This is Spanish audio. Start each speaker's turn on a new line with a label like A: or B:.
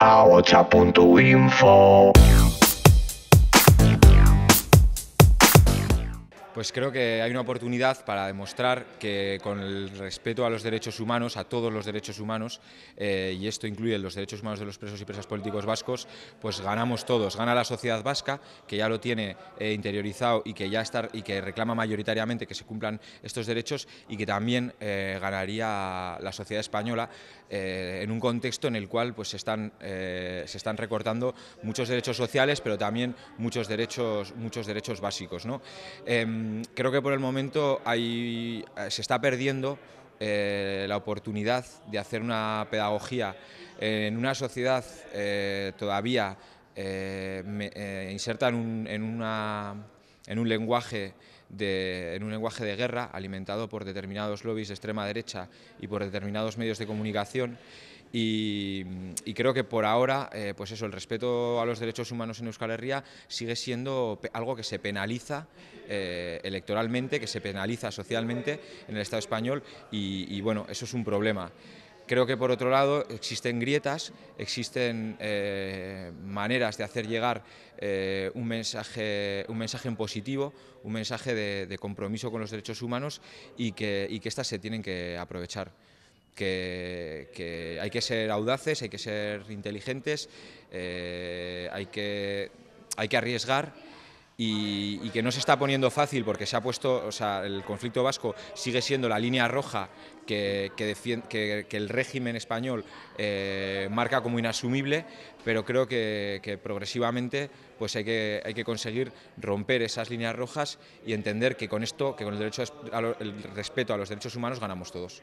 A: a8.info. pues creo que hay una oportunidad para demostrar que con el respeto a los derechos humanos, a todos los derechos humanos, eh, y esto incluye los derechos humanos de los presos y presas políticos vascos, pues ganamos todos. Gana la sociedad vasca, que ya lo tiene eh, interiorizado y que ya está y que reclama mayoritariamente que se cumplan estos derechos y que también eh, ganaría la sociedad española en un contexto en el cual pues se están, se están recortando muchos derechos sociales, pero también muchos derechos, muchos derechos básicos. ¿no? Em, Mm, creo que por el momento hay, eh, se está perdiendo eh, la oportunidad de hacer una pedagogía en una sociedad eh, todavía inserta en una en un lenguaje de, en un lenguaje de guerra alimentado por determinados lobbies de extrema derecha y por determinados medios de comunicación. Y, creo que por ahora, eh, pues eso, el respeto a los derechos humanos en Euskal Herria sigue siendo algo que se penaliza eh, electoralmente, que se penaliza socialmente en el Estado español y, y bueno, eso es un problema. Creo que por otro lado existen grietas, existen eh, maneras de hacer llegar eh, un, mensaje, un mensaje en positivo, un mensaje de, compromiso con los derechos humanos y que, éstas estas se tienen que aprovechar. Que, hay que ser audaces, hay que ser inteligentes, eh, hay, que, hay que arriesgar y, que no se está poniendo fácil porque se ha puesto, o sea, el conflicto vasco sigue siendo la línea roja que, el régimen español eh, marca como inasumible, pero creo que, progresivamente pues hay, que, hay que conseguir romper esas líneas rojas y entender que con esto, que con el, derecho respeto a los derechos humanos ganamos todos.